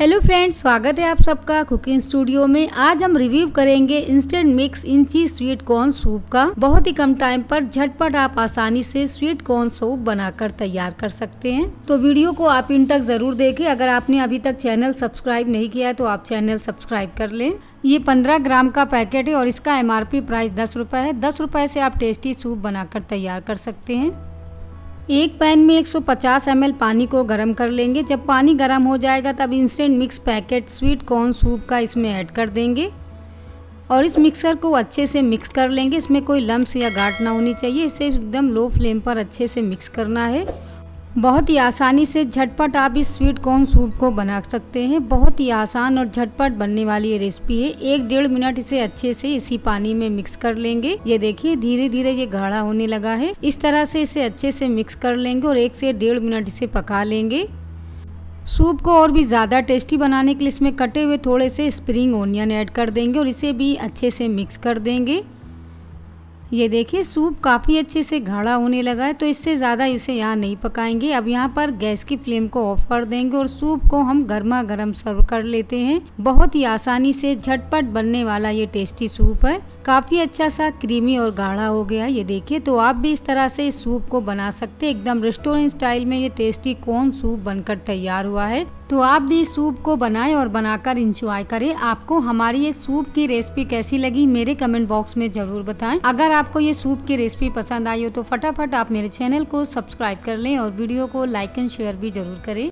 hello friends स्वागत है आप सबका कुकिंग स्टूडियो में आज हम रिव्यू करेंगे इंस्टेंट मिक्स इंची स्वीट कॉर्न सूप का बहुत ही कम टाइम पर झटपट आप आसानी से स्वीट कॉर्न सूप बनाकर तैयार कर सकते हैं तो वीडियो को आप इन तक जरूर देखें अगर आपने अभी तक चैनल सब्सक्राइब नहीं किया है तो आप चैनल सब्सक्राइब कर लें ये पंद्रह ग्राम का पैकेट है और इसका एम प्राइस दस है दस से आप टेस्टी सूप बनाकर तैयार कर सकते हैं एक पैन में 150 सौ पानी को गर्म कर लेंगे जब पानी गर्म हो जाएगा तब instant mix packet sweet corn soup का इसमें ऐड कर देंगे और इस मिक्सर को अच्छे से मिक्स कर लेंगे इसमें कोई लम्ब या गाट ना होनी चाहिए इसे एकदम लो फ्लेम पर अच्छे से मिक्स करना है बहुत ही आसानी से झटपट आप इस स्वीट कॉर्न सूप को बना सकते हैं बहुत ही आसान और झटपट बनने वाली ये रेसिपी है एक डेढ़ मिनट इसे अच्छे से इसी पानी में मिक्स कर लेंगे ये देखिए धीरे धीरे ये गाढ़ा होने लगा है इस तरह से इसे अच्छे से मिक्स कर लेंगे और एक से डेढ़ मिनट इसे पका लेंगे सूप को और भी ज़्यादा टेस्टी बनाने के लिए इसमें कटे हुए थोड़े से स्प्रिंग ऑनियन ऐड कर देंगे और इसे भी अच्छे से मिक्स कर देंगे ये देखिए सूप काफ़ी अच्छे से गाढ़ा होने लगा है तो इससे ज़्यादा इसे यहाँ नहीं पकाएंगे अब यहाँ पर गैस की फ्लेम को ऑफ कर देंगे और सूप को हम गर्मा गर्म सर्व कर लेते हैं बहुत ही आसानी से झटपट बनने वाला ये टेस्टी सूप है काफ़ी अच्छा सा क्रीमी और गाढ़ा हो गया ये देखिए तो आप भी इस तरह से इस सूप को बना सकते हैं एकदम रेस्टोरेंट स्टाइल में ये टेस्टी कौन सूप बनकर तैयार हुआ है तो आप भी इस सूप को बनाएं और बनाकर इंजॉय करें आपको हमारी ये सूप की रेसिपी कैसी लगी मेरे कमेंट बॉक्स में ज़रूर बताएं अगर आपको ये सूप की रेसिपी पसंद आई हो तो फटाफट आप मेरे चैनल को सब्सक्राइब कर लें और वीडियो को लाइक एंड शेयर भी ज़रूर करें